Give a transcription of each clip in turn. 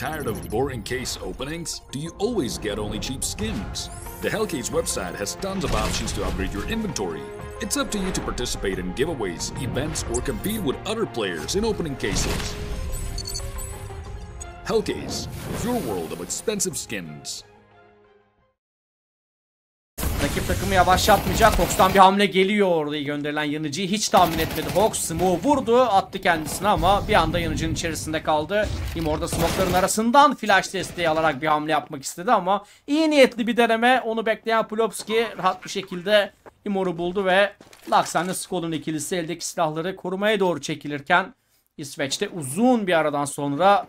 Tired of boring case openings? Do you always get only cheap skins? The Hellcase website has tons of options to upgrade your inventory. It's up to you to participate in giveaways, events, or compete with other players in opening cases. Hellcase, your world of expensive skins. Rakip takımı yavaşlatmayacak. Hawks'tan bir hamle geliyor orada gönderilen yanıcıyı. Hiç tahmin etmedi Hawks. Smoke vurdu. Attı kendisini ama bir anda yanıcının içerisinde kaldı. Yim orada smoke'ların arasından flash desteği alarak bir hamle yapmak istedi ama iyi niyetli bir deneme. Onu bekleyen Plopski rahat bir şekilde Imor'u buldu ve Laksan'la Skol'un ikilisi eldeki silahları korumaya doğru çekilirken İsveç'te uzun bir aradan sonra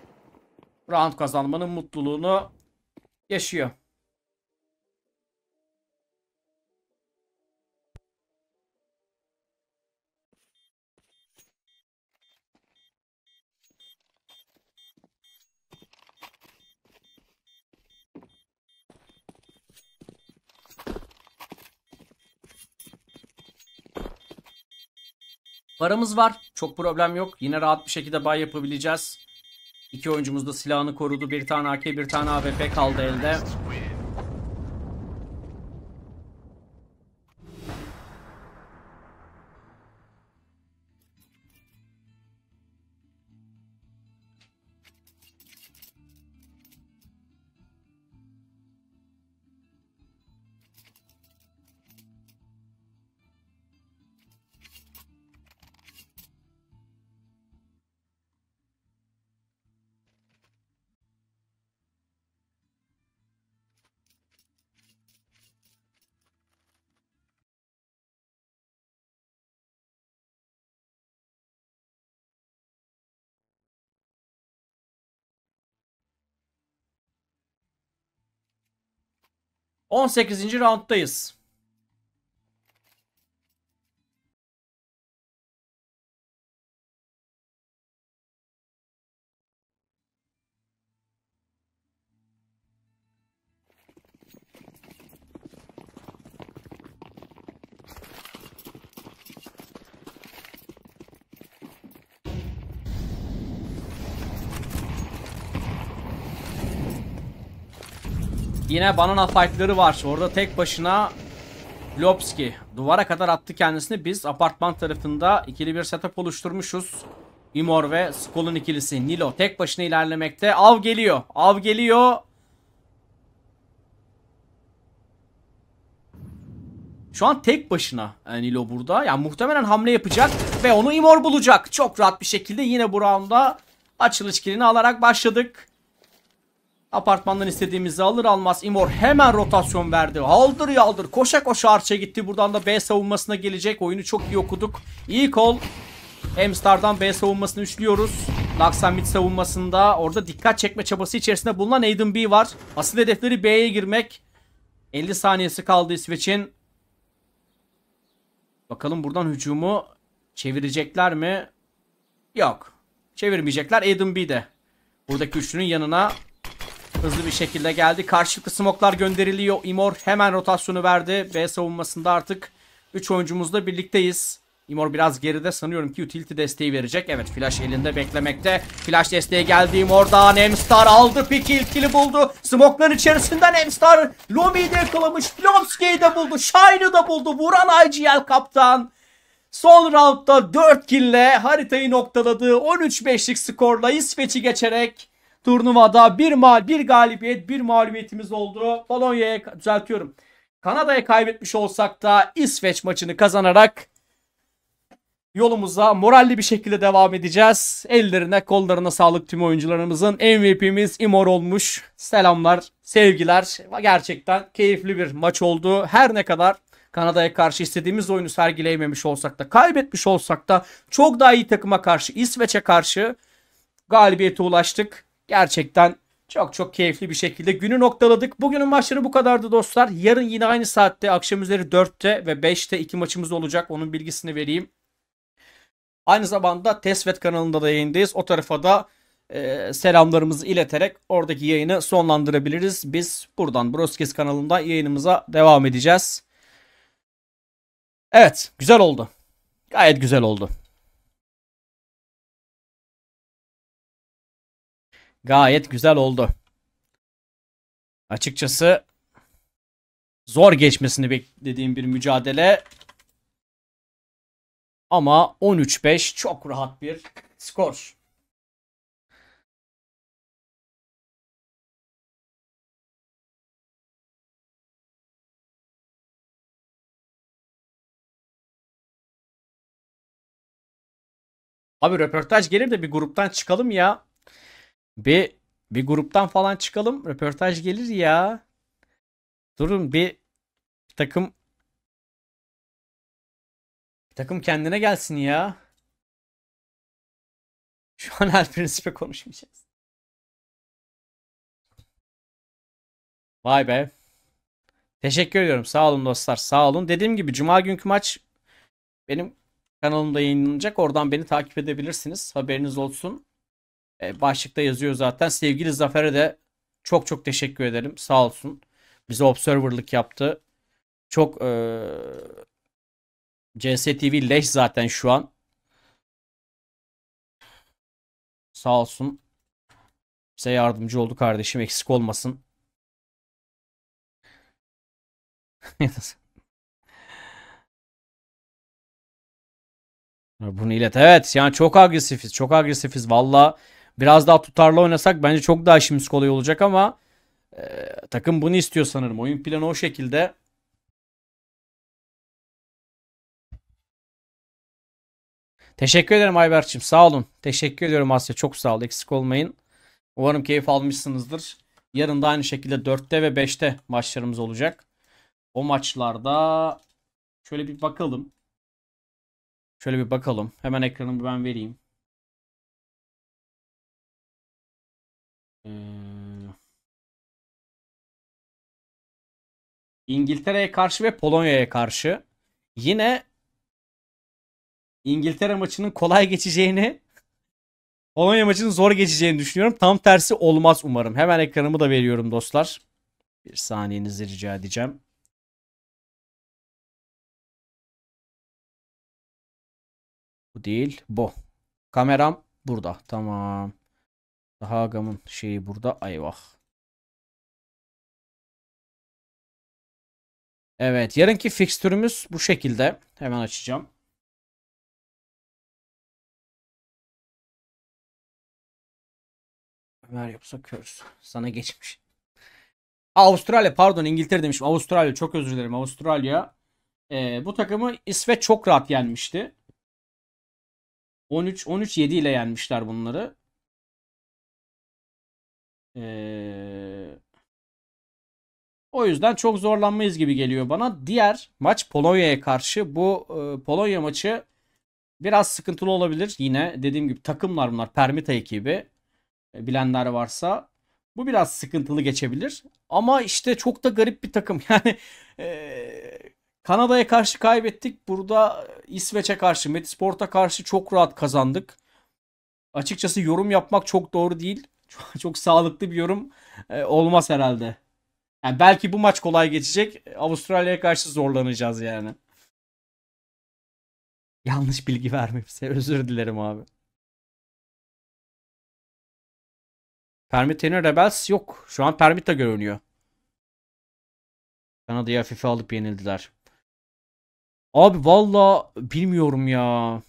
round kazanmanın mutluluğunu yaşıyor. Paramız var. Çok problem yok. Yine rahat bir şekilde bay yapabileceğiz. İki oyuncumuz da silahını korudu. Bir tane AK, bir tane AWP kaldı elde. 18. rounddayız. Yine banana fightları var. Orada tek başına Lopski duvara kadar attı kendisini. Biz apartman tarafında ikili bir setup oluşturmuşuz. Imor ve Skull'un ikilisi Nilo tek başına ilerlemekte. Av geliyor. Av geliyor. Şu an tek başına e, Nilo burada. Yani muhtemelen hamle yapacak ve onu Imor bulacak. Çok rahat bir şekilde yine bu rounda açılış kilini alarak başladık. Apartmandan istediğimizi alır almaz Imor hemen rotasyon verdi. Haldır yaldır koşa koşa arça gitti. Buradan da B savunmasına gelecek. Oyunu çok iyi okuduk. İyi kol. Emstar'dan B savunmasını üçlüyoruz. Naksamit savunmasında orada dikkat çekme çabası içerisinde bulunan Aiden B var. Asıl hedefleri B'ye girmek. 50 saniyesi kaldı İsveç'in. Bakalım buradan hücumu çevirecekler mi? Yok. Çevirmeyecekler. Aiden B de. Buradaki üçlünün yanına hızlı bir şekilde geldi. Karşılıklı smoklar gönderiliyor. Imor hemen rotasyonu verdi. B savunmasında artık 3 oyuncumuzla birlikteyiz. Imor biraz geride sanıyorum ki utility desteği verecek. Evet flash elinde beklemekte. Flash desteği geldi Imor'dan. Emstar aldı piki ilkili buldu. Smokların içerisinden Emstar Lumi'yi de yakalamış. Blomski'yi de buldu. Shine'ı da buldu. Vuran IGL kaptan. Son roundda 4 kille haritayı noktaladığı 13-5'lik skorla İsveç'i geçerek Turnuvada bir mal, bir galibiyet, bir mağlubiyetimiz oldu. Polonya'ya düzeltiyorum. Kanada'ya kaybetmiş olsak da İsveç maçını kazanarak yolumuza moralli bir şekilde devam edeceğiz. Ellerine kollarına sağlık tüm oyuncularımızın. MVP'miz imor olmuş. Selamlar, sevgiler. Gerçekten keyifli bir maç oldu. Her ne kadar Kanada'ya karşı istediğimiz oyunu sergileyememiş olsak da kaybetmiş olsak da çok daha iyi takıma karşı İsveç'e karşı galibiyete ulaştık. Gerçekten çok çok keyifli bir şekilde günü noktaladık. Bugünün maçları bu kadardı dostlar. Yarın yine aynı saatte akşam üzeri 4'te ve 5'te iki maçımız olacak. Onun bilgisini vereyim. Aynı zamanda Tesvet kanalında da yayındayız. O tarafa da e, selamlarımızı ileterek oradaki yayını sonlandırabiliriz. Biz buradan Broskes kanalında yayınımıza devam edeceğiz. Evet güzel oldu. Gayet güzel oldu. gayet güzel oldu. Açıkçası zor geçmesini beklediğim bir mücadele. Ama 13-5 çok rahat bir skor. Abi röportaj gelir de bir gruptan çıkalım ya. Bir bir gruptan falan çıkalım. Röportaj gelir ya. Durun bir, bir takım bir takım kendine gelsin ya. Şu an her prinsipe konuşmayacağız. Vay be. Teşekkür ediyorum. Sağ olun dostlar. Sağ olun. Dediğim gibi cuma günkü maç benim kanalımda yayınlanacak. Oradan beni takip edebilirsiniz. Haberiniz olsun. E, başlıkta yazıyor zaten. Sevgili Zafer'e de çok çok teşekkür ederim Sağ olsun. Bize observerlık yaptı. Çok e, CSTV leş zaten şu an. Sağ olsun. Bize yardımcı oldu kardeşim. Eksik olmasın. Bunu ilet. Evet yani çok agresifiz. Çok agresifiz. Valla biraz daha tutarlı oynasak bence çok daha işimiz kolay olacak ama e, takım bunu istiyor sanırım. Oyun planı o şekilde. Teşekkür ederim Ayberçim, Sağ olun. Teşekkür ediyorum Asya. Çok sağ ol. Eksik olmayın. Umarım keyif almışsınızdır. Yarın da aynı şekilde 4'te ve 5'te maçlarımız olacak. O maçlarda şöyle bir bakalım. Şöyle bir bakalım. Hemen ekranımı ben vereyim. Ee, İngiltere'ye karşı ve Polonya'ya karşı yine İngiltere maçının kolay geçeceğini Polonya maçının zor geçeceğini düşünüyorum. Tam tersi olmaz umarım. Hemen ekranımı da veriyorum dostlar. Bir saniyenizi rica edeceğim. Bu değil. Bu. Kameram burada. Tamam. Daha agamın şeyi burada. Ayvah. Evet. Yarınki fikstürümüz bu şekilde. Hemen açacağım. Ömer yoksa körsün. Sana geçmiş. Avustralya pardon İngiltere demişim. Avustralya çok özür dilerim. Avustralya e, bu takımı İsveç çok rahat yenmişti. 13-13-7 ile yenmişler bunları. Ee, o yüzden çok zorlanmayız gibi geliyor bana. Diğer maç Polonya'ya karşı. Bu e, Polonya maçı biraz sıkıntılı olabilir. Yine dediğim gibi takımlar bunlar. Permita ekibi. E, bilenler varsa. Bu biraz sıkıntılı geçebilir. Ama işte çok da garip bir takım. Yani e, Kanada'ya karşı kaybettik. Burada İsveç'e karşı, Metisport'a karşı çok rahat kazandık. Açıkçası yorum yapmak çok doğru değil çok, çok sağlıklı bir yorum e, olmaz herhalde. Yani belki bu maç kolay geçecek. Avustralya'ya karşı zorlanacağız yani. Yanlış bilgi vermemse özür dilerim abi. Permitene Rebels yok. Şu an Permita görünüyor. Kanada'yı hafife alıp yenildiler. Abi valla bilmiyorum ya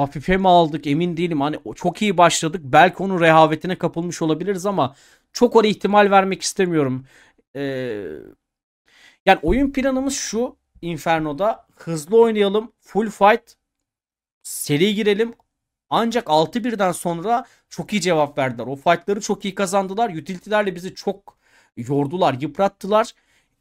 hafife mi aldık emin değilim. Hani çok iyi başladık. Belki onun rehavetine kapılmış olabiliriz ama çok oraya ihtimal vermek istemiyorum. Ee, yani oyun planımız şu Inferno'da hızlı oynayalım, full fight, seri girelim. Ancak 6-1'den sonra çok iyi cevap verdiler. O fightları çok iyi kazandılar. Utility'lerle bizi çok yordular, yıprattılar.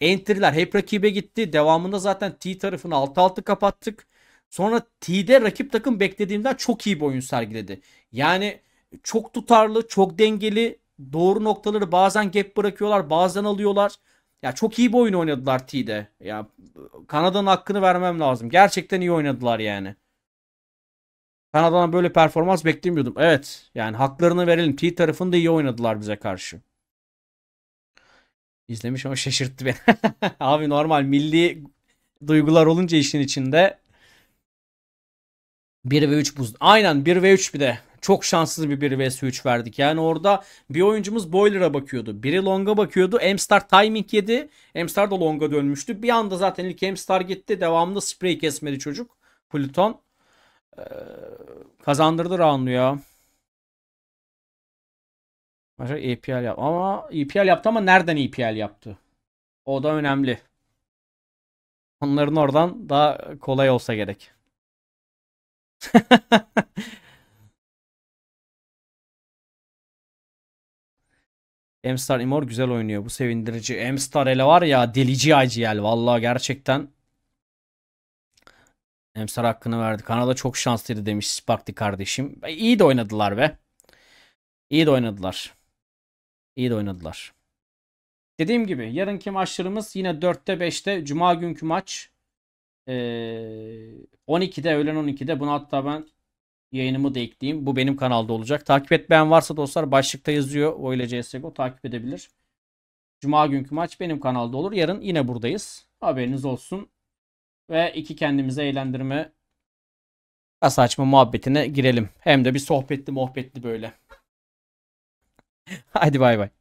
Entry'ler hep rakibe gitti. Devamında zaten T tarafını 6-6 kapattık. Sonra T'de rakip takım beklediğimden çok iyi bir oyun sergiledi. Yani çok tutarlı, çok dengeli, doğru noktaları bazen gap bırakıyorlar, bazen alıyorlar. Ya çok iyi bir oyun oynadılar T'de. Ya Kanada'nın hakkını vermem lazım. Gerçekten iyi oynadılar yani. Kanada'dan böyle performans beklemiyordum. Evet. Yani haklarını verelim. T tarafında iyi oynadılar bize karşı. İzlemiş ama şaşırttı beni. Abi normal milli duygular olunca işin içinde 1 ve 3 buz. Aynen 1 ve 3 bir de. Çok şanssız bir 1 vs 3 verdik. Yani orada bir oyuncumuz boiler'a bakıyordu. Biri long'a bakıyordu. Emstar timing yedi. Emstar da long'a dönmüştü. Bir anda zaten ilk Emstar gitti. Devamlı sprey kesmedi çocuk. Pluton. Ee, kazandırdı round'u ya. Başka EPL yap. Ama EPL yaptı ama nereden EPL yaptı? O da önemli. Onların oradan daha kolay olsa gerek. Emstar Imor güzel oynuyor. Bu sevindirici. Emstar ele var ya delici IGL. Valla gerçekten Emstar hakkını verdi. Kanada çok şanslıydı demiş Sparkly kardeşim. E, iyi de oynadılar be. İyi de oynadılar. İyi de oynadılar. Dediğim gibi yarınki maçlarımız yine 4'te 5'te Cuma günkü maç. Ee, 12'de öğlen 12'de bunu hatta ben yayınımı da ekleyeyim. Bu benim kanalda olacak. Takip etmeyen varsa dostlar başlıkta yazıyor. O ile CSGO takip edebilir. Cuma günkü maç benim kanalda olur. Yarın yine buradayız. Haberiniz olsun. Ve iki kendimize eğlendirme kasa açma muhabbetine girelim. Hem de bir sohbetli muhabbetli böyle. Hadi bay bay.